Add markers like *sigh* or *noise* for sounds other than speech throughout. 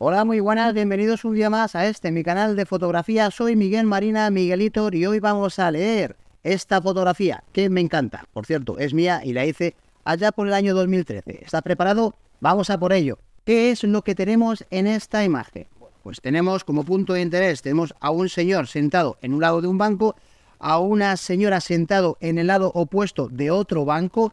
Hola, muy buenas, bienvenidos un día más a este, mi canal de fotografía. Soy Miguel Marina Miguelito y hoy vamos a leer esta fotografía que me encanta. Por cierto, es mía y la hice allá por el año 2013. ¿Estás preparado? Vamos a por ello. ¿Qué es lo que tenemos en esta imagen? Pues tenemos como punto de interés, tenemos a un señor sentado en un lado de un banco, a una señora sentado en el lado opuesto de otro banco,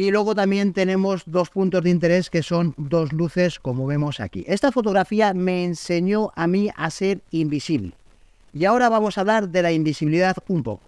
y luego también tenemos dos puntos de interés que son dos luces como vemos aquí. Esta fotografía me enseñó a mí a ser invisible. Y ahora vamos a hablar de la invisibilidad un poco.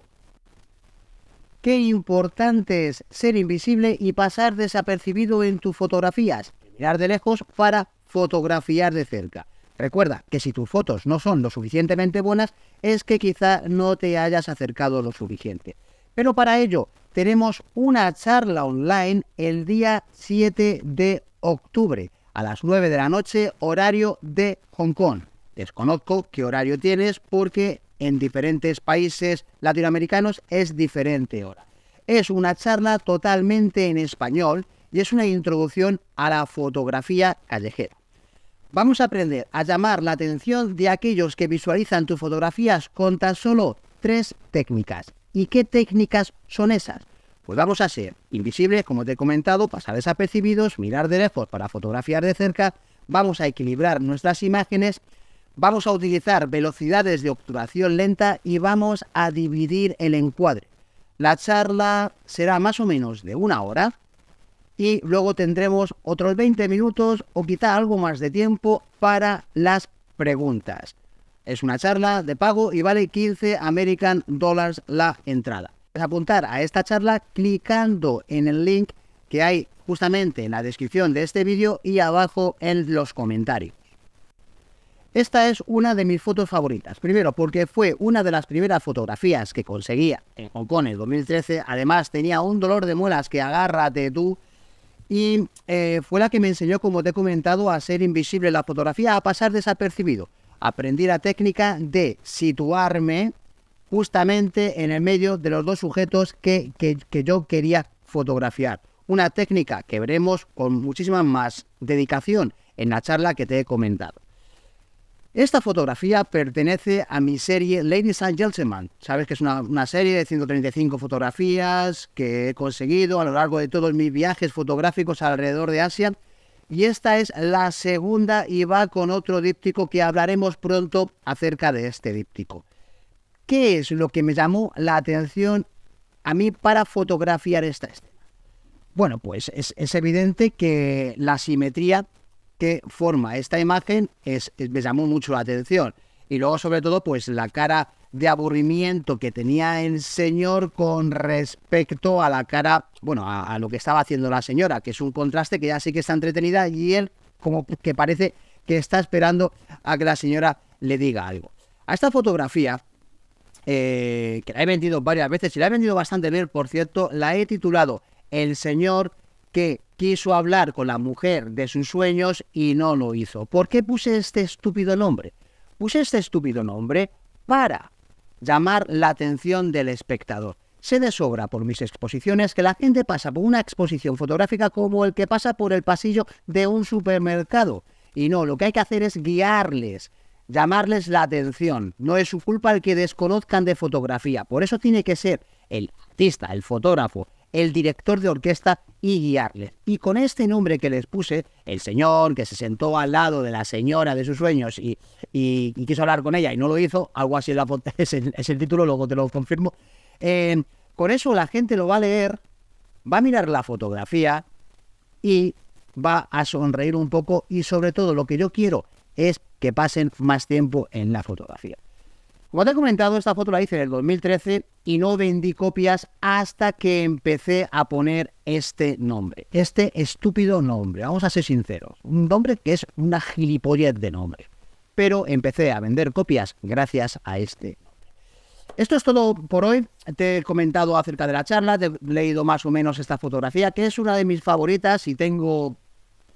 Qué importante es ser invisible y pasar desapercibido en tus fotografías. Mirar de lejos para fotografiar de cerca. Recuerda que si tus fotos no son lo suficientemente buenas, es que quizá no te hayas acercado lo suficiente. Pero para ello, tenemos una charla online el día 7 de octubre a las 9 de la noche, horario de Hong Kong. Desconozco qué horario tienes porque en diferentes países latinoamericanos es diferente hora. Es una charla totalmente en español y es una introducción a la fotografía callejera. Vamos a aprender a llamar la atención de aquellos que visualizan tus fotografías con tan solo tres técnicas. ¿Y qué técnicas son esas? Pues vamos a ser invisibles, como te he comentado, pasar desapercibidos, mirar de lejos para fotografiar de cerca, vamos a equilibrar nuestras imágenes, vamos a utilizar velocidades de obturación lenta y vamos a dividir el encuadre. La charla será más o menos de una hora y luego tendremos otros 20 minutos o quizá algo más de tiempo para las preguntas. Es una charla de pago y vale 15 American Dollars la entrada. Pues, apuntar a esta charla clicando en el link que hay justamente en la descripción de este vídeo y abajo en los comentarios. Esta es una de mis fotos favoritas. Primero, porque fue una de las primeras fotografías que conseguía en Hong Kong en 2013. Además, tenía un dolor de muelas que agárrate tú. Y eh, fue la que me enseñó, como te he comentado, a ser invisible la fotografía, a pasar desapercibido. Aprendí la técnica de situarme justamente en el medio de los dos sujetos que, yo quería fotografiar. Una técnica que veremos con muchísima más dedicación en la charla que te he comentado. Esta fotografía pertenece a mi serie Ladies and Gentlemen. Sabes que es una, una, serie de 135 fotografías que he conseguido a lo largo de todos mis viajes fotográficos alrededor de Asia. Y esta es la segunda y va con otro díptico que hablaremos pronto acerca de este díptico. ¿Qué es lo que me llamó la atención a mí para fotografiar esta escena? Bueno, pues es, evidente que la simetría que forma esta imagen es, me llamó mucho la atención. Y luego, sobre todo, pues la cara de aburrimiento que tenía el señor con respecto a la cara, bueno, a, a, lo que estaba haciendo la señora, que es un contraste que ya sí que está entretenida y él como que parece que está esperando a que la señora le diga algo. A esta fotografía eh, que la he vendido varias veces y la he vendido bastante bien, por cierto, la he titulado El Señor que quiso hablar con la mujer de sus sueños y no lo hizo. ¿Por qué puse este estúpido nombre? Puse este estúpido nombre para llamar la atención del espectador. Se desobra por mis exposiciones que la gente pasa por una exposición fotográfica como el que pasa por el pasillo de un supermercado. Y no, lo que hay que hacer es guiarles llamarles la atención. No es su culpa el que desconozcan de fotografía. Por eso tiene que ser el artista, el fotógrafo, el director de orquesta y guiarles. Y con este nombre que les puse, el señor que se sentó al lado de la señora de sus sueños y, quiso hablar con ella y no lo hizo, algo así la, *laughs* es, el, título, luego te lo confirmo. Eh, con eso la gente lo va a leer, va a mirar la fotografía y va a sonreír un poco y sobre todo lo que yo quiero es que pasen más tiempo en la fotografía. Como te he comentado, esta foto la hice en el 2013 y no vendí copias hasta que empecé a poner este nombre. Este estúpido nombre, vamos a ser sinceros. Un nombre que es una gilipollez de nombre. Pero empecé a vender copias gracias a este esto es todo por hoy. Te he comentado acerca de la charla, te he leído más o menos esta fotografía, que es una de mis favoritas y tengo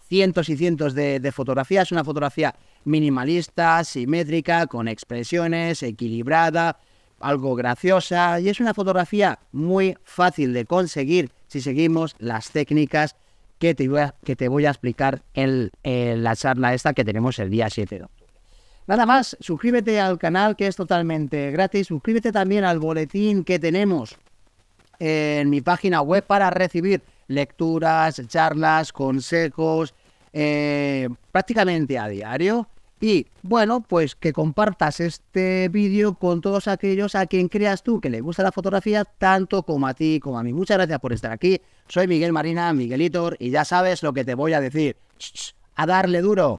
cientos y cientos de, fotografías. Una fotografía minimalista, simétrica, con expresiones, equilibrada, algo graciosa. Y es una fotografía muy fácil de conseguir si seguimos las técnicas que te voy a, que te voy a explicar en, la charla esta que tenemos el día 7 Nada más, suscríbete al canal que es totalmente gratis. Suscríbete también al boletín que tenemos en mi página web para recibir lecturas, charlas, consejos, eh, prácticamente a diario. Y bueno, pues que compartas este vídeo con todos aquellos a quien creas tú que le gusta la fotografía tanto como a ti como a mí. Muchas gracias por estar aquí. Soy Miguel Marina, Miguelitor, y ya sabes lo que te voy a decir. a darle duro.